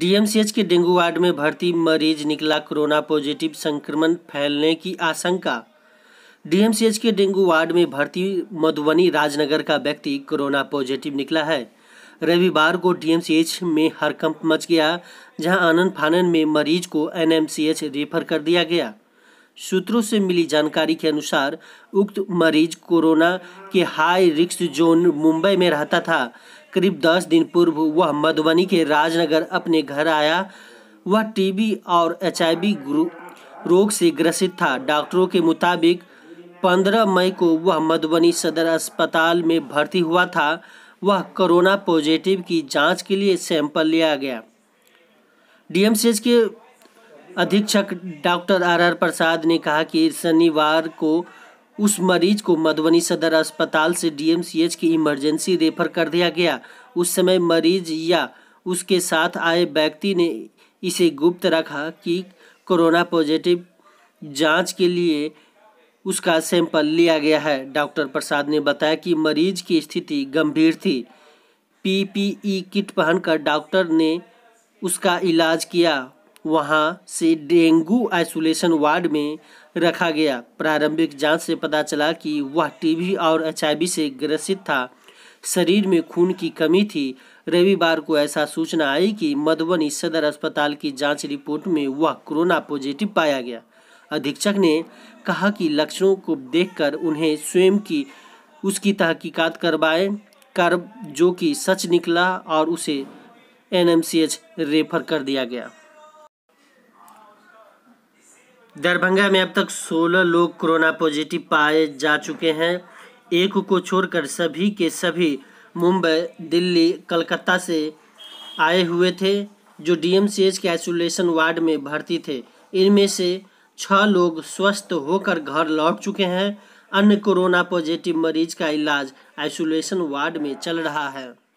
DMCH के dengue ward में भर्ती मरीज निकला कोरोना पॉजिटिव संक्रमण फैलने की आशंका डीएमसीएच के डेंगू वार्ड में भर्ती मधुबनी राजनगर का व्यक्ति कोरोना पॉजिटिव निकला है रविवार को डीएमसीएच में हरकंप मच गया जहां आनंद फानन में मरीज को एनएमसीएच रेफर कर दिया गया सूत्रों से मिली जानकारी के अनुसार उक्त मरीज कोरोना के हाई रिस्क जोन मुंबई में रहता था करीब दस दिन पूर्व वह मधुबनी के राजनगर अपने घर आया वह टीबी और एचआईवी रोग से ग्रसित था डॉक्टरों के मुताबिक 15 मई को वह मधुबनी सदर अस्पताल में भर्ती हुआ था वह कोरोना पॉजिटिव की जांच के लिए सैंपल लिया गया डीएमसीएच के अधीक्षक डॉक्टर आर आर प्रसाद ने कहा कि शनिवार को उस मरीज को मधुबनी सदर अस्पताल से डीएमसीएच की इमरजेंसी रेफर कर दिया गया उस समय मरीज या उसके साथ आए व्यक्ति ने इसे गुप्त रखा कि कोरोना पॉजिटिव जांच के लिए उसका सैंपल लिया गया है डॉक्टर प्रसाद ने बताया कि मरीज की स्थिति गंभीर थी पीपीई किट पहनकर डॉक्टर ने उसका इलाज किया वहाँ से डेंगू आइसोलेशन वार्ड में रखा गया प्रारंभिक जांच से पता चला कि वह टीबी और एच से ग्रसित था शरीर में खून की कमी थी रविवार को ऐसा सूचना आई कि मधुबनी सदर अस्पताल की जांच रिपोर्ट में वह कोरोना पॉजिटिव पाया गया अधीक्षक ने कहा कि लक्षणों को देखकर उन्हें स्वयं की उसकी तहकीकात करवाए कर जो कि सच निकला और उसे एनएमसीएच रेफर कर दिया गया दरभंगा में अब तक 16 लोग कोरोना पॉजिटिव पाए जा चुके हैं एक को छोड़कर सभी के सभी मुंबई दिल्ली कलकत्ता से आए हुए थे जो डीएमसीएच के आइसोलेशन वार्ड में भर्ती थे इनमें से छः लोग स्वस्थ होकर घर लौट चुके हैं अन्य कोरोना पॉजिटिव मरीज का इलाज आइसोलेशन वार्ड में चल रहा है